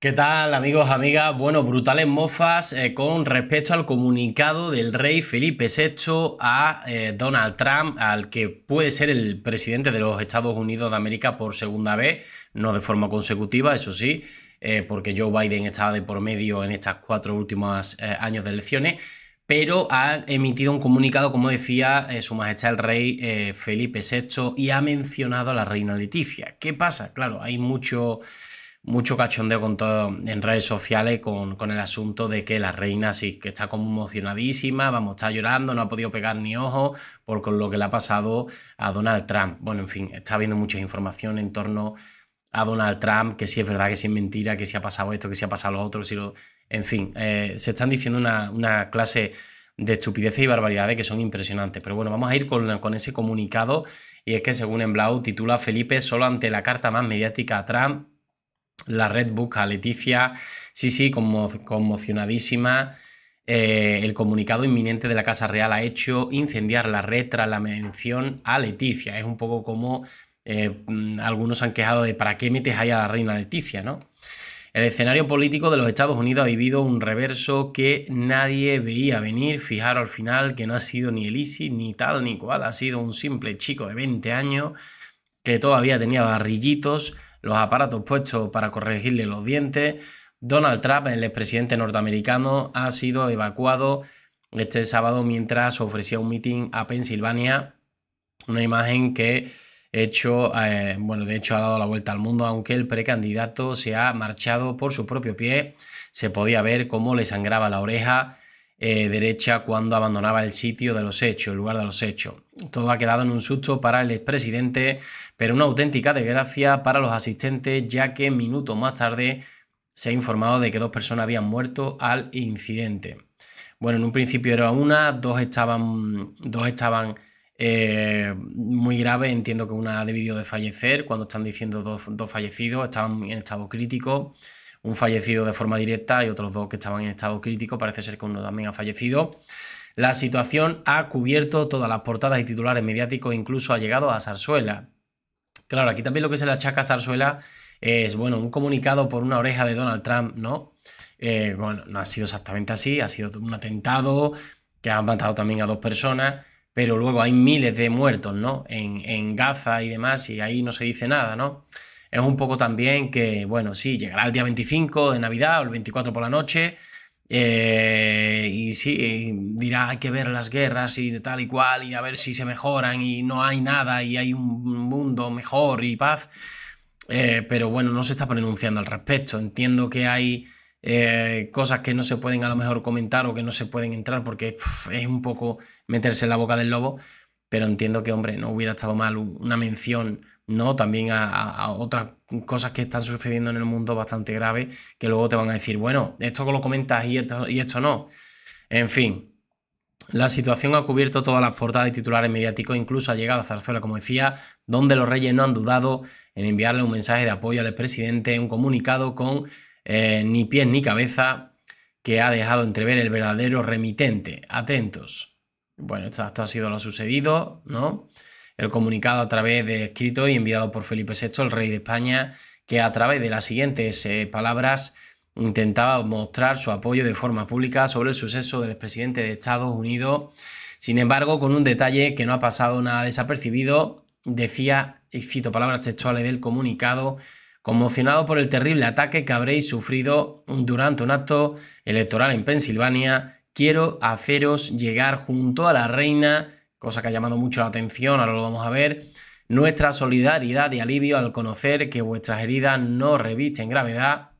¿Qué tal amigos, amigas? Bueno, brutales mofas eh, con respecto al comunicado del rey Felipe VI a eh, Donald Trump, al que puede ser el presidente de los Estados Unidos de América por segunda vez, no de forma consecutiva, eso sí, eh, porque Joe Biden estaba de por medio en estos cuatro últimos años de elecciones, pero ha emitido un comunicado, como decía su majestad el rey Felipe VI, y ha mencionado a la reina Leticia. ¿Qué pasa? Claro, hay mucho mucho cachondeo con todo en redes sociales con, el asunto de que la reina sí, que está conmocionadísima, vamos, está llorando, no ha podido pegar ni ojo por con lo que le ha pasado a Donald Trump. Bueno, en fin, está habiendo mucha información en torno a Donald Trump, que si sí es verdad, que si es mentira, que si ha pasado esto, que si ha pasado lo otro, En fin, eh, se están diciendo una, clase de estupideces y barbaridades que son impresionantes. Pero bueno, vamos a ir con, con ese comunicado y es que según Emblau titula Felipe solo ante la carta más mediática a Trump la Red Book a Leticia, sí, sí, conmocionadísima. Eh, el comunicado inminente de la Casa Real ha hecho incendiar la red tras la mención a Leticia. Es un poco como eh, mm, algunos han quejado de ¿para qué metes ahí a la reina Leticia? ¿no? El escenario político de los Estados Unidos ha vivido un reverso que nadie veía venir. Fijaros al final que no ha sido ni el ni tal, ni cual. Ha sido un simple chico de 20 años que todavía tenía barrillitos los aparatos puestos para corregirle los dientes. Donald Trump, el expresidente norteamericano, ha sido evacuado este sábado mientras ofrecía un mitin a Pensilvania. Una imagen que hecho, eh, de hecho ha dado la vuelta al mundo, aunque el precandidato se ha marchado por su propio pie. Se podía ver cómo le sangraba la oreja eh, derecha cuando abandonaba el sitio de los hechos, el lugar de los hechos. Todo ha quedado en un susto para el expresidente pero una auténtica desgracia para los asistentes ya que minutos más tarde se ha informado de que dos personas habían muerto al incidente. Bueno, en un principio era una, dos estaban, dos estaban eh, muy graves, entiendo que una ha debido de fallecer, cuando están diciendo dos, fallecidos, estaban en estado crítico, un fallecido de forma directa y otros dos que estaban en estado crítico, parece ser que uno también ha fallecido. La situación ha cubierto todas las portadas y titulares mediáticos, incluso ha llegado a Zarzuela. Claro, aquí también lo que se le achaca a Zarzuela es, bueno, un comunicado por una oreja de Donald Trump, ¿no? Eh, bueno, no ha sido exactamente así, ha sido un atentado que ha matado también a dos personas, pero luego hay miles de muertos, ¿no? En, en Gaza y demás, y ahí no se dice nada, ¿no? Es un poco también que, bueno, sí, llegará el día 25 de Navidad o el 24 por la noche, eh, y sí, dirá, hay que ver las guerras y tal y cual, y a ver si se mejoran y no hay nada y hay un mundo mejor y paz. Eh, pero bueno, no se está pronunciando al respecto. Entiendo que hay eh, cosas que no se pueden a lo mejor comentar o que no se pueden entrar porque es un poco meterse en la boca del lobo, pero entiendo que, hombre, no hubiera estado mal una mención ¿no? También a, otras cosas que están sucediendo en el mundo bastante grave que luego te van a decir, bueno, esto lo comentas y esto, y esto no. En fin, la situación ha cubierto todas las portadas y titulares mediáticos, incluso ha llegado a Zarzuela, como decía, donde los reyes no han dudado en enviarle un mensaje de apoyo al presidente, un comunicado con eh, ni pies ni cabeza que ha dejado entrever el verdadero remitente. Atentos. Bueno, esto, esto ha sido lo sucedido, ¿no? El comunicado a través de escrito y enviado por Felipe VI, el rey de España, que a través de las siguientes eh, palabras intentaba mostrar su apoyo de forma pública sobre el suceso del presidente de Estados Unidos. Sin embargo, con un detalle que no ha pasado nada desapercibido, decía, y cito palabras textuales del comunicado, conmocionado por el terrible ataque que habréis sufrido durante un acto electoral en Pensilvania, quiero haceros llegar junto a la reina cosa que ha llamado mucho la atención, ahora lo vamos a ver. Nuestra solidaridad y alivio al conocer que vuestras heridas no revisten gravedad.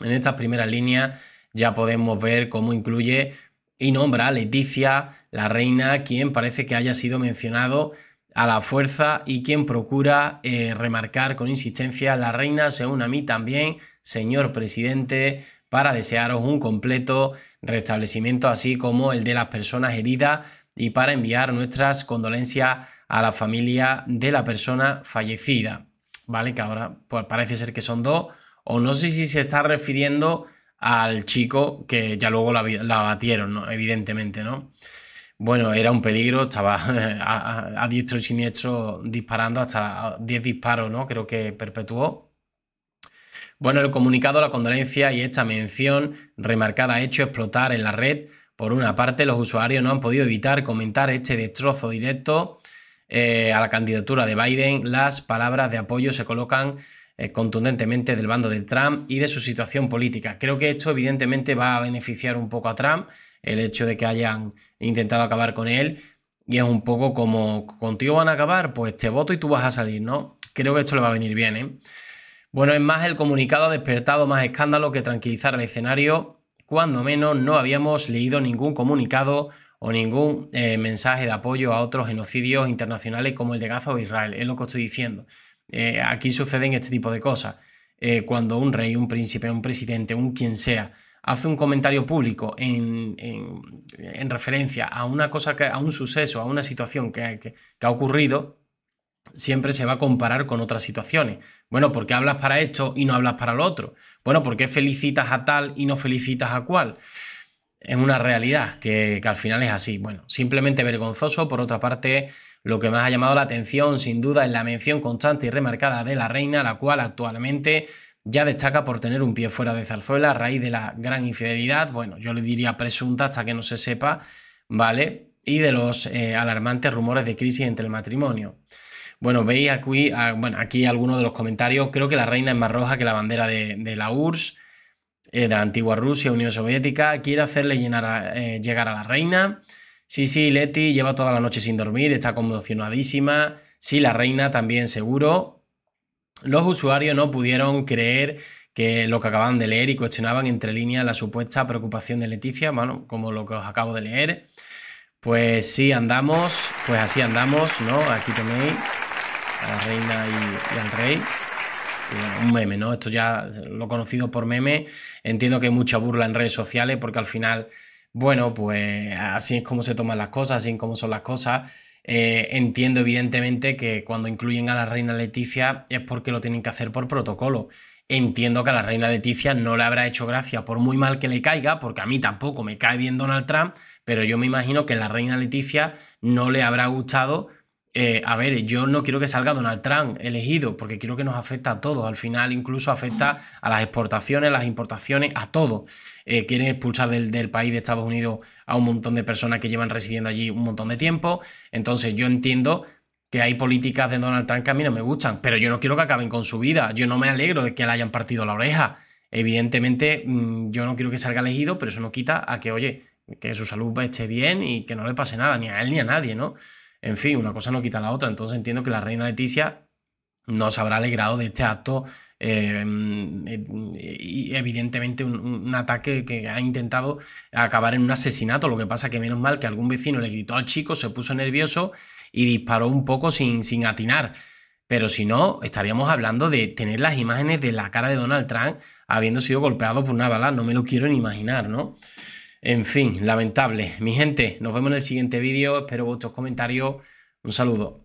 En estas primeras líneas ya podemos ver cómo incluye y nombra a Leticia, la reina, quien parece que haya sido mencionado a la fuerza y quien procura eh, remarcar con insistencia, la reina se une a mí también, señor presidente, para desearos un completo restablecimiento, así como el de las personas heridas y para enviar nuestras condolencias a la familia de la persona fallecida, ¿vale? Que ahora pues, parece ser que son dos, o no sé si se está refiriendo al chico que ya luego la, abatieron, batieron, evidentemente, ¿no? Bueno, era un peligro, estaba a, diestro y siniestro disparando hasta 10 disparos, ¿no? Creo que perpetuó. Bueno, el comunicado, la condolencia y esta mención remarcada ha hecho explotar en la red por una parte, los usuarios no han podido evitar comentar este destrozo directo eh, a la candidatura de Biden. Las palabras de apoyo se colocan eh, contundentemente del bando de Trump y de su situación política. Creo que esto evidentemente va a beneficiar un poco a Trump, el hecho de que hayan intentado acabar con él. Y es un poco como contigo van a acabar, pues te voto y tú vas a salir, ¿no? Creo que esto le va a venir bien, ¿eh? Bueno, es más, el comunicado ha despertado más escándalo que tranquilizar el escenario cuando menos no habíamos leído ningún comunicado o ningún eh, mensaje de apoyo a otros genocidios internacionales como el de Gaza o Israel. Es lo que estoy diciendo. Eh, aquí suceden este tipo de cosas. Eh, cuando un rey, un príncipe, un presidente, un quien sea, hace un comentario público en, referencia a una cosa, a un suceso, a una situación que ha ocurrido, siempre se va a comparar con otras situaciones. Bueno, ¿por qué hablas para esto y no hablas para lo otro? Bueno, ¿por qué felicitas a tal y no felicitas a cual? Es una realidad que, al final es así. Bueno, simplemente vergonzoso. Por otra parte, lo que más ha llamado la atención, sin duda, es la mención constante y remarcada de la reina, la cual actualmente ya destaca por tener un pie fuera de zarzuela a raíz de la gran infidelidad. Bueno, yo le diría presunta hasta que no se sepa, ¿vale? Y de los eh, alarmantes rumores de crisis entre el matrimonio. Bueno, veis ah, aquí, algunos de los comentarios. Creo que la reina es más roja que la bandera de, la URSS, eh, de la antigua Rusia, Unión Soviética. Quiere hacerle eh, llegar a la reina. Sí, sí, Leti lleva toda la noche sin dormir, está conmocionadísima. Sí, la reina también seguro. Los usuarios no pudieron creer que lo que acababan de leer y cuestionaban entre líneas la supuesta preocupación de Leticia, bueno, como lo que os acabo de leer. Pues sí, andamos, pues así andamos, ¿no? Aquí tenéis a la reina y, al rey. un meme, ¿no? Esto ya lo conocido por meme. Entiendo que hay mucha burla en redes sociales porque al final, bueno, pues así es como se toman las cosas, así es como son las cosas. Eh, entiendo evidentemente que cuando incluyen a la reina Leticia es porque lo tienen que hacer por protocolo. Entiendo que a la reina Leticia no le habrá hecho gracia por muy mal que le caiga, porque a mí tampoco me cae bien Donald Trump, pero yo me imagino que a la reina Leticia no le habrá gustado eh, a ver, yo no quiero que salga Donald Trump elegido, porque quiero que nos afecta a todos. Al final, incluso afecta a las exportaciones, a las importaciones, a todo. Eh, quieren expulsar del, del, país de Estados Unidos a un montón de personas que llevan residiendo allí un montón de tiempo. Entonces, yo entiendo que hay políticas de Donald Trump que a mí no me gustan, pero yo no quiero que acaben con su vida. Yo no me alegro de que le hayan partido la oreja. Evidentemente, mm, yo no quiero que salga elegido, pero eso no quita a que, oye, que su salud esté bien y que no le pase nada, ni a él ni a nadie, ¿no? En fin, una cosa no quita la otra. Entonces entiendo que la reina Leticia se habrá alegrado de este acto em, y evidentemente un, ataque que ha intentado acabar en un asesinato. Lo que pasa que menos mal que algún vecino le gritó al chico, se puso nervioso y disparó un poco sin, sin atinar. Pero si no, estaríamos hablando de tener las imágenes de la cara de Donald Trump habiendo sido golpeado por una bala. No me lo quiero ni imaginar, ¿no? En fin, lamentable. Mi gente, nos vemos en el siguiente vídeo. Espero vuestros comentarios. Un saludo.